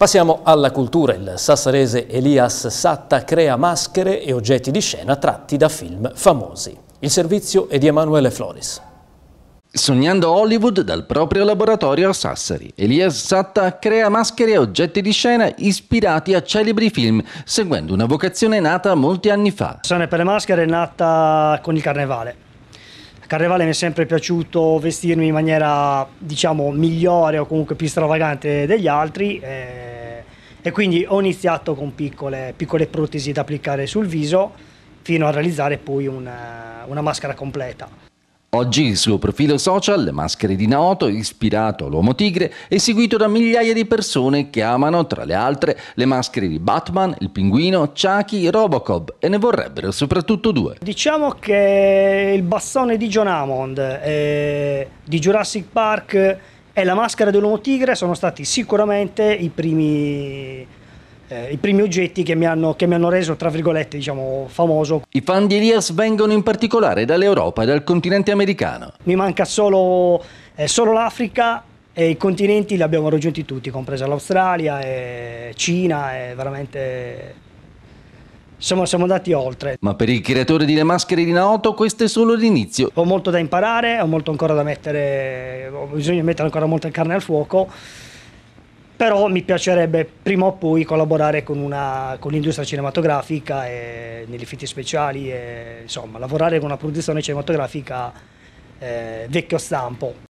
Passiamo alla cultura. Il sassarese Elias Satta crea maschere e oggetti di scena tratti da film famosi. Il servizio è di Emanuele Floris. Sognando Hollywood dal proprio laboratorio a Sassari, Elias Satta crea maschere e oggetti di scena ispirati a celebri film, seguendo una vocazione nata molti anni fa. La per le maschere è nata con il carnevale Carnevale mi è sempre piaciuto vestirmi in maniera diciamo migliore o comunque più stravagante degli altri e, eh, e quindi ho iniziato con piccole, piccole, protesi da applicare sul viso fino a realizzare poi una, eh, una maschera completa. Oggi il suo profilo social, Le Maschere di Naoto, ispirato all'Uomo Tigre, è seguito da migliaia di persone che amano, tra le altre, le maschere di Batman, il Pinguino, Chucky, Robocop e ne vorrebbero soprattutto due. Diciamo che il bastone di John Hammond eh, di Jurassic Park e la maschera dell'Uomo Tigre sono stati sicuramente i primi eh, i primi oggetti che mi hanno, che mi hanno reso, tra virgolette, diciamo, famoso. I fan di Elias vengono in particolare dall'Europa e dal continente americano. Mi manca solo, eh, solo l'Africa e i continenti li abbiamo raggiunti tutti, compresa l'Australia e Cina, e veramente... Insomma, siamo andati oltre. Ma per il creatore di Le Maschere di Naoto questo è solo l'inizio. Ho molto da imparare, ho molto ancora da mettere, ho bisogno di mettere ancora molta carne al fuoco però mi piacerebbe prima o poi collaborare con, una, con l'industria cinematografica e, negli effetti speciali e insomma lavorare con una produzione cinematografica eh, vecchio stampo.